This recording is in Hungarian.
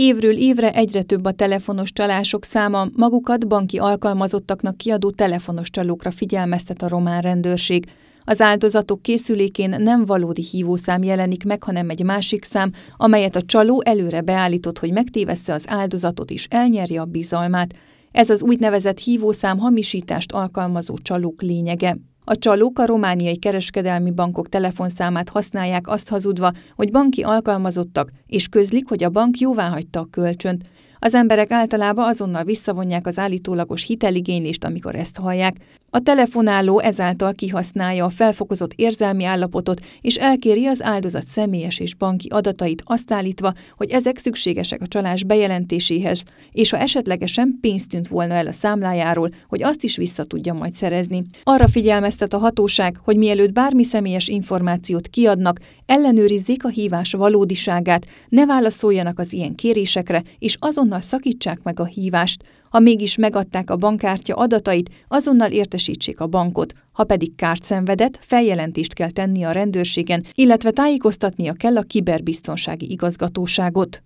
Évről évre egyre több a telefonos csalások száma, magukat banki alkalmazottaknak kiadó telefonos csalókra figyelmeztet a román rendőrség. Az áldozatok készülékén nem valódi hívószám jelenik meg, hanem egy másik szám, amelyet a csaló előre beállított, hogy megtévessze az áldozatot és elnyerje a bizalmát. Ez az úgynevezett hívószám hamisítást alkalmazó csalók lényege. A csalók a romániai kereskedelmi bankok telefonszámát használják azt hazudva, hogy banki alkalmazottak, és közlik, hogy a bank jóváhagyta a kölcsönt. Az emberek általában azonnal visszavonják az állítólagos hiteligénést, amikor ezt hallják. A telefonáló ezáltal kihasználja a felfokozott érzelmi állapotot, és elkéri az áldozat személyes és banki adatait, azt állítva, hogy ezek szükségesek a csalás bejelentéséhez, és ha esetlegesen pénzt tűnt volna el a számlájáról, hogy azt is vissza tudja majd szerezni. Arra figyelmeztet a hatóság, hogy mielőtt bármi személyes információt kiadnak, ellenőrizzék a hívás valódiságát, ne válaszoljanak az ilyen kérésekre, és azonnal szakítsák meg a hívást. Ha mégis megadták a bankkártya adatait, azonnal értesítsék a bankot, ha pedig kárt szenvedett, feljelentést kell tenni a rendőrségen, illetve tájékoztatnia kell a kiberbiztonsági igazgatóságot.